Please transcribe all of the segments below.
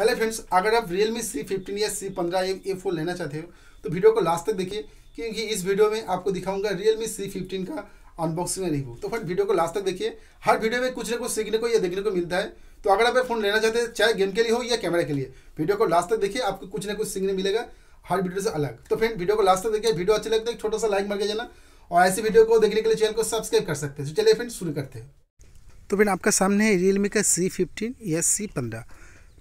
hello friends अगर आप real Realme C fifteen या सी पंद्रह ए फ़ोन लेना चाहते हो तो वीडियो को लास्ट तक देखिए क्योंकि इस वीडियो में आपको दिखाऊंगा रियल मी सी फिफ्टीन का अनबॉक्सिंग नहीं रिव्यू तो फ्रेंड वीडियो को लास्ट तक देखिए हर वीडियो में कुछ ना कुछ सीखने को या देखने को मिलता है तो अगर आप ये फोन लेना चाहते हैं चाहे गेम के लिए हो या कैमरा के लिए वीडियो को लास्ट तक देखिए आपको कुछ ना कुछ सीखने मिलेगा हर वीडियो से अलग तो फ्रेंड वीडियो को लास्ट तक देखिए वीडियो अच्छी लगता है छोटा सा लाइक मार के जाना और ऐसी वीडियो को देखने के लिए चैनल को सब्सक्राइब कर सकते हैं तो चलिए फ्रेंड शुरू करते हैं तो फ्रेंड आपका सामने है रियलमी का सी फिफ्टीन या सी पंद्रह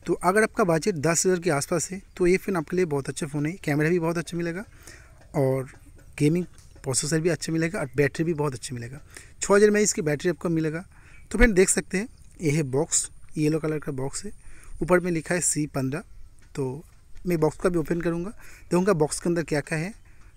तो अगर आपका बजट दस हज़ार के आसपास है तो ये फ़ोन आपके लिए बहुत अच्छा फ़ोन है कैमरा भी बहुत अच्छा मिलेगा और गेमिंग प्रोसेसर भी अच्छा मिलेगा और बैटरी भी बहुत अच्छा मिलेगा छः हज़ार में इसकी बैटरी आपको मिलेगा तो फ्रेंड देख सकते हैं ये है बॉक्स येलो कलर का बॉक्स है ऊपर में लिखा है सी पंद्रह तो मैं बॉक्स का भी ओपन करूँगा देखूँगा बॉक्स के अंदर क्या क्या है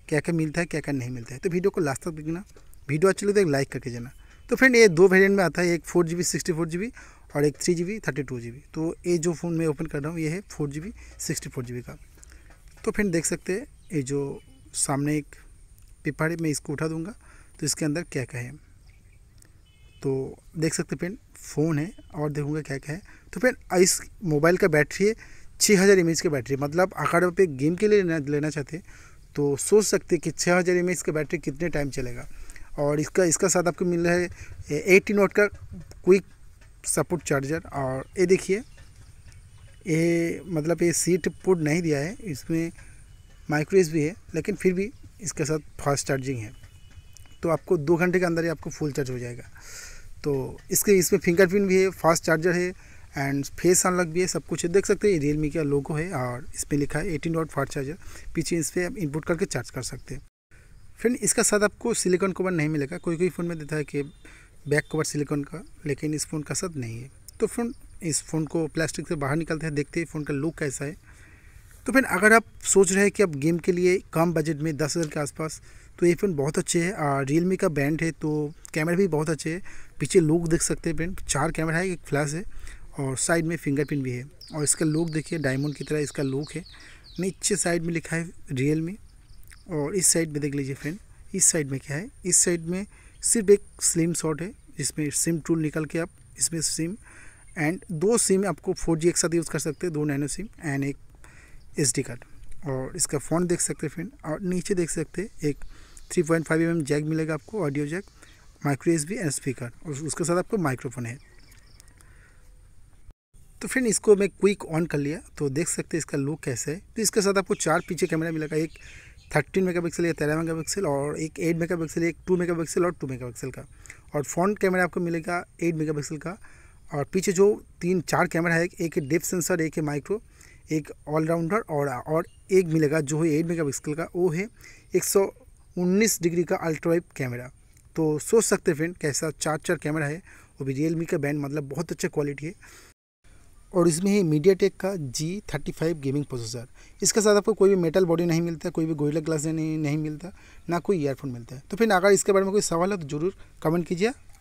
क्या क्या मिलता है क्या क्या नहीं मिलता है तो वीडियो को लास्ट तक देखना वीडियो अच्छी लगे तो एक लाइक करके जाना तो फ्रेंड ये दो वेरिएंट में आता है एक four G B sixty four G B और एक three G B thirty two G B तो ये जो फ़ोन मैं ओपन कर रहा हूँ ये है four G B sixty four G B का तो फिर देख सकते हैं ये जो सामने एक पेपर है मैं इसको उठा दूँगा तो इसके अंदर क्या क्या है तो देख सकते फिर फ़ोन है और देखूँगा क्या क्या है तो फिर इस मोबाइल का बैटरी है छः हज़ार एम की बैटरी मतलब आकार पे गेम के लिए लेना, लेना चाहते तो सोच सकते कि छः हज़ार एम का बैटरी कितने टाइम चलेगा और इसका इसका साथ आपको मिल रहा है एटी नोट का क्विक सपोर्ट चार्जर और ये देखिए ये मतलब ये सीट पुट नहीं दिया है इसमें माइक्रोवेज भी है लेकिन फिर भी इसके साथ फास्ट चार्जिंग है तो आपको दो घंटे के अंदर ही आपको फुल चार्ज हो जाएगा तो इसके इसमें फिंगरप्रिंट भी है फास्ट चार्जर है एंड फेस अनलॉक भी है सब कुछ है देख सकते हैं रियलमी का लोगो है और इस पर लिखा है एटीन डॉट फास्ट चार्जर पीछे इस पर आप इनपुट करके चार्ज कर सकते हैं फ्रेंड इसका साथ आपको सिलिकॉन कवर नहीं मिलेगा कोई कोई फ़ोन में देता है कि बैक कवर सिलिकॉन का लेकिन इस फ़ोन का सद नहीं है तो फोन इस फ़ोन को प्लास्टिक से बाहर निकलते हैं देखते हैं फ़ोन का लुक कैसा है तो फिर अगर आप सोच रहे हैं कि आप गेम के लिए कम बजट में दस हज़ार के आसपास तो ये फ़ोन बहुत अच्छे है और रियलमी का ब्रांड है तो कैमरा भी बहुत अच्छे है पीछे लुक देख सकते हैं फ्रेंड चार कैमरा है एक फ्लैश है और साइड में फिंगरप्रिंट भी है और इसका लुक देखिए डायमंड की तरह इसका लुक है नीचे साइड में लिखा है रियल और इस साइड में देख लीजिए फ्रेंड इस साइड में क्या है इस साइड में सिर्फ एक स्लिम शॉट है जिसमें सिम टूल निकल के आप इसमें सिम एंड दो सिम आपको फोर जी एक साथ यूज़ कर सकते हैं दो नैनो सिम एंड एक एस डी कार्ड और इसका फोन देख सकते हैं फ्रेंड और नीचे देख सकते हैं एक three point five M jack मिलेगा आपको audio jack micro S B and speaker और उसके साथ आपको माइक्रोफोन है तो फ्रेंड इसको मैं क्विक ऑन कर लिया तो देख सकते हैं इसका लुक कैसा है तो इसके साथ आपको चार पीछे कैमरा मिलेगा एक थर्टीन मेगा पिक्सल या तेरह मेगा पिक्सल और एक एट मेगा पिक्सल एक टू मेगा पिक्सल और टू मेगा पिक्सल का और फ्रंट कैमरा आपको मिलेगा एट मेगा पिक्सल का और पीछे जो तीन चार कैमरा है एक डेप सेंसर एक है माइक्रो एक ऑलराउंडर और और एक मिलेगा जो है एट मेगा पिक्सल का वो है एक सौ उन्नीस डिग्री का अल्ट्राइप कैमरा तो सोच सकते हैं फ्रेंड कैसा चार चार कैमरा है वो भी मी का बैंड मतलब बहुत अच्छा क्वालिटी है और इसमें है मीडिया टेक का G thirty five gaming processor इसके साथ आपको कोई भी मेटल बॉडी नहीं मिलता कोई भी गोरिल्ला ग्लास नहीं, नहीं मिलता ना कोई ईयरफोन मिलता है तो फिर अगर इसके बारे में कोई सवाल है तो ज़रूर कमेंट कीजिए